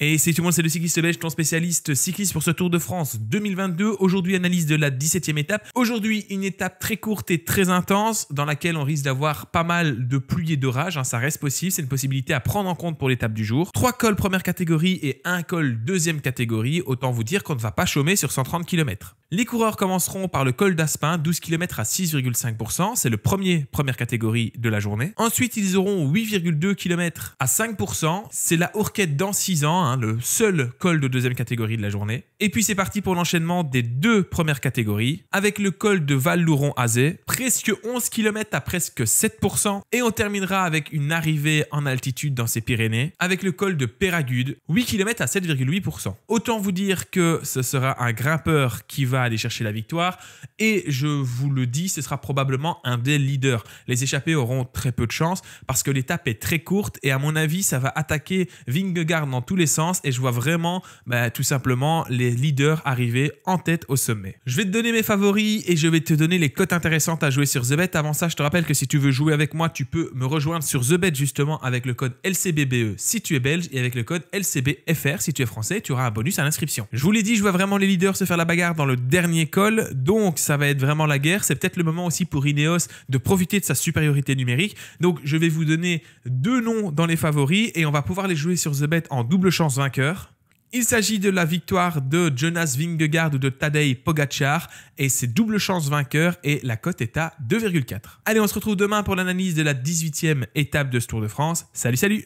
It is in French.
Et salut tout le monde, c'est le cycliste belge, ton spécialiste cycliste pour ce Tour de France 2022. Aujourd'hui, analyse de la 17e étape. Aujourd'hui, une étape très courte et très intense dans laquelle on risque d'avoir pas mal de pluie et d'orage. Hein. Ça reste possible, c'est une possibilité à prendre en compte pour l'étape du jour. Trois cols première catégorie et un col deuxième catégorie. Autant vous dire qu'on ne va pas chômer sur 130 km. Les coureurs commenceront par le col d'Aspin, 12 km à 6,5%, c'est le premier, première catégorie de la journée. Ensuite, ils auront 8,2 km à 5%, c'est la Hourquette dans 6 ans, hein, le seul col de deuxième catégorie de la journée. Et puis c'est parti pour l'enchaînement des deux premières catégories, avec le col de Val-Louron-Azé, presque 11 km à presque 7%, et on terminera avec une arrivée en altitude dans ces Pyrénées, avec le col de Péragude, 8 km à 7,8%. Autant vous dire que ce sera un grimpeur qui va aller chercher la victoire. Et je vous le dis, ce sera probablement un des leaders. Les échappés auront très peu de chance parce que l'étape est très courte et à mon avis, ça va attaquer Vingegaard dans tous les sens et je vois vraiment bah, tout simplement les leaders arriver en tête au sommet. Je vais te donner mes favoris et je vais te donner les cotes intéressantes à jouer sur TheBet. Avant ça, je te rappelle que si tu veux jouer avec moi, tu peux me rejoindre sur TheBet justement avec le code LCBBE si tu es belge et avec le code LCBFR si tu es français, tu auras un bonus à l'inscription. Je vous l'ai dit, je vois vraiment les leaders se faire la bagarre dans le dernier col, donc ça va être vraiment la guerre. C'est peut-être le moment aussi pour Ineos de profiter de sa supériorité numérique. Donc je vais vous donner deux noms dans les favoris et on va pouvoir les jouer sur The Bet en double chance vainqueur. Il s'agit de la victoire de Jonas Vingegaard ou de Tadej Pogacar et c'est double chance vainqueur et la cote est à 2,4. Allez, on se retrouve demain pour l'analyse de la 18e étape de ce Tour de France. Salut, salut